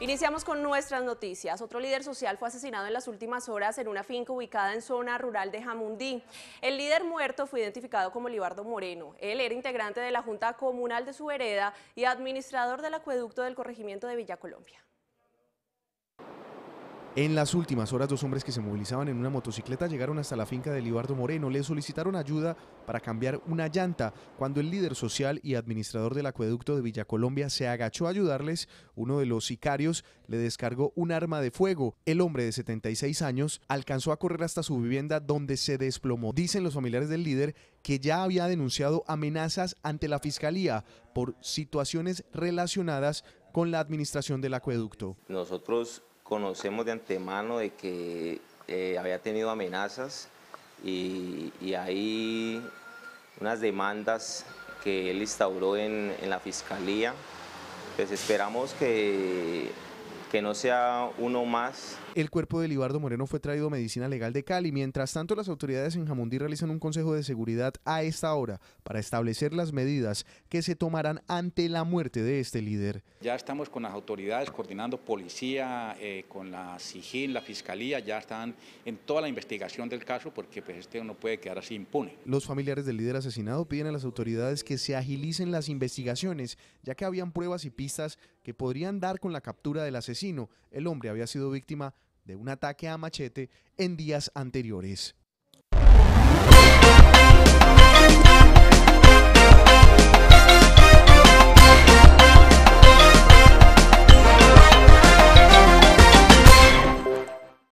Iniciamos con nuestras noticias. Otro líder social fue asesinado en las últimas horas en una finca ubicada en zona rural de Jamundí. El líder muerto fue identificado como Libardo Moreno. Él era integrante de la Junta Comunal de su hereda y administrador del acueducto del corregimiento de Villa Colombia. En las últimas horas, dos hombres que se movilizaban en una motocicleta llegaron hasta la finca de Libardo Moreno. Le solicitaron ayuda para cambiar una llanta. Cuando el líder social y administrador del acueducto de Villa Colombia se agachó a ayudarles, uno de los sicarios le descargó un arma de fuego. El hombre de 76 años alcanzó a correr hasta su vivienda donde se desplomó. Dicen los familiares del líder que ya había denunciado amenazas ante la fiscalía por situaciones relacionadas con la administración del acueducto. Nosotros conocemos de antemano de que eh, había tenido amenazas y, y, hay unas demandas que él instauró en, la fiscalía. Pues esperamos que que no sea uno más. El cuerpo de Libardo Moreno fue traído a Medicina Legal de Cali. Mientras tanto, las autoridades en Jamundí realizan un consejo de seguridad a esta hora para establecer las medidas que se tomarán ante la muerte de este líder. Ya estamos con las autoridades coordinando policía, eh, con la SIGIN, la Fiscalía, ya están en toda la investigación del caso porque pues, este no puede quedar así impune. Los familiares del líder asesinado piden a las autoridades que se agilicen las investigaciones, ya que habían pruebas y pistas que podrían dar con la captura del asesino el hombre había sido víctima de un ataque a machete en días anteriores.